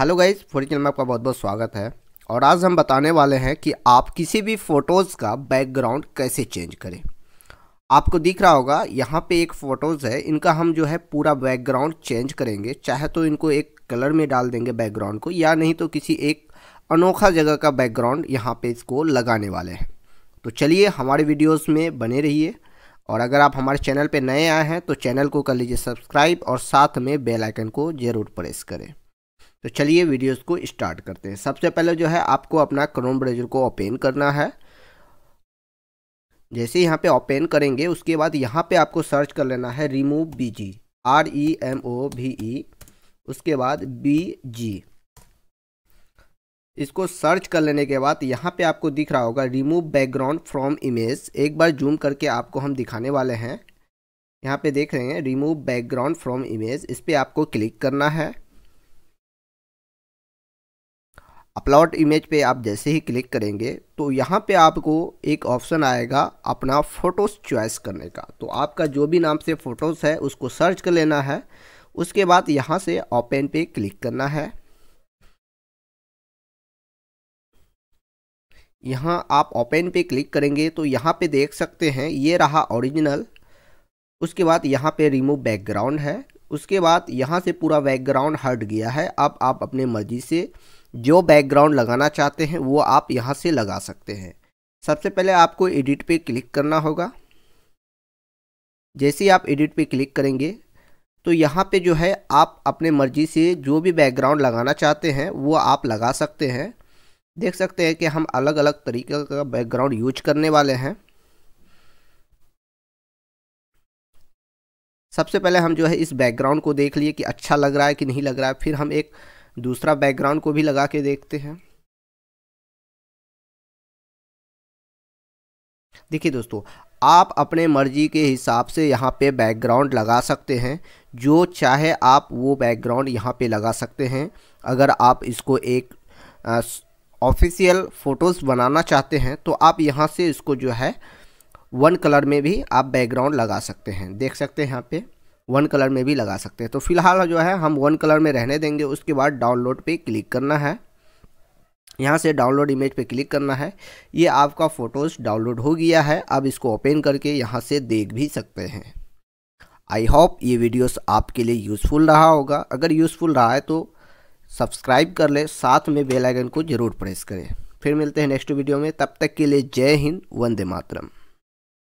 hello guys फोरी channel में आपका बहुत बहुत स्वागत है और आज हम बताने वाले हैं कि आप किसी भी फ़ोटोज़ का बैकग्राउंड कैसे चेंज करें आपको दिख रहा होगा यहाँ पे एक फ़ोटोज़ है इनका हम जो है पूरा बैकग्राउंड चेंज करेंगे चाहे तो इनको एक कलर में डाल देंगे बैकग्राउंड को या नहीं तो किसी एक अनोखा जगह का बैकग्राउंड यहाँ पर इसको लगाने वाले हैं तो चलिए हमारे वीडियोज़ में बने रहिए और अगर आप हमारे चैनल पर नए आए हैं तो चैनल को कर लीजिए सब्सक्राइब और साथ में बेलाइकन को ज़रूर प्रेस करें तो चलिए वीडियोस को स्टार्ट करते हैं सबसे पहले जो है आपको अपना क्रोम ब्राउजर को ओपन करना है जैसे यहाँ पे ओपन करेंगे उसके बाद यहाँ पे आपको सर्च कर लेना है remove B G R E M O V E उसके बाद बी जी इसको सर्च कर लेने के बाद यहाँ पे आपको दिख रहा होगा रिमूव बैकग्राउंड फ्रॉम इमेज एक बार जूम करके आपको हम दिखाने वाले हैं यहाँ पे देख रहे हैं रिमूव बैकग्राउंड फ्रॉम इमेज इस पर आपको क्लिक करना है अपलोड इमेज पे आप जैसे ही क्लिक करेंगे तो यहाँ पे आपको एक ऑप्शन आएगा अपना फ़ोटोज़ चॉइस करने का तो आपका जो भी नाम से फ़ोटोज़ है उसको सर्च कर लेना है उसके बाद यहाँ से ओपन पे क्लिक करना है यहाँ आप ओपन पे क्लिक करेंगे तो यहाँ पे देख सकते हैं ये रहा ओरिजिनल उसके बाद यहाँ पे रिमूव बैकग्राउंड है उसके बाद यहाँ से पूरा बैकग्राउंड हट गया है अब आप अपने मर्जी से जो बैकग्राउंड लगाना चाहते हैं वो आप यहाँ से लगा सकते हैं सबसे पहले आपको एडिट पे क्लिक करना होगा जैसे ही आप एडिट पे क्लिक करेंगे तो यहाँ पे जो है आप अपने मर्जी से जो भी बैकग्राउंड लगाना चाहते हैं वो आप लगा सकते हैं देख सकते हैं कि हम अलग अलग तरीके का बैकग्राउंड यूज करने वाले हैं सबसे पहले हम जो है इस बैकग्राउंड को देख लिए कि अच्छा लग रहा है कि नहीं लग रहा है फिर हम एक दूसरा बैकग्राउंड को भी लगा के देखते हैं देखिए दोस्तों आप अपने मर्जी के हिसाब से यहाँ पे बैकग्राउंड लगा सकते हैं जो चाहे आप वो बैकग्राउंड यहाँ पे लगा सकते हैं अगर आप इसको एक ऑफिशियल फ़ोटोज़ बनाना चाहते हैं तो आप यहाँ से इसको जो है वन कलर में भी आप बैकग्राउंड लगा सकते हैं देख सकते हैं यहाँ पे वन कलर में भी लगा सकते हैं तो फिलहाल जो है हम वन कलर में रहने देंगे उसके बाद डाउनलोड पे क्लिक करना है यहाँ से डाउनलोड इमेज पे क्लिक करना है ये आपका फ़ोटोज़ डाउनलोड हो गया है अब इसको ओपन करके यहाँ से देख भी सकते हैं आई होप ये वीडियोस आपके लिए यूज़फुल रहा होगा अगर यूज़फुल रहा है तो सब्सक्राइब कर ले साथ में बेल आइकन को ज़रूर प्रेस करें फिर मिलते हैं नेक्स्ट वीडियो में तब तक के लिए जय हिंद वंदे मातरम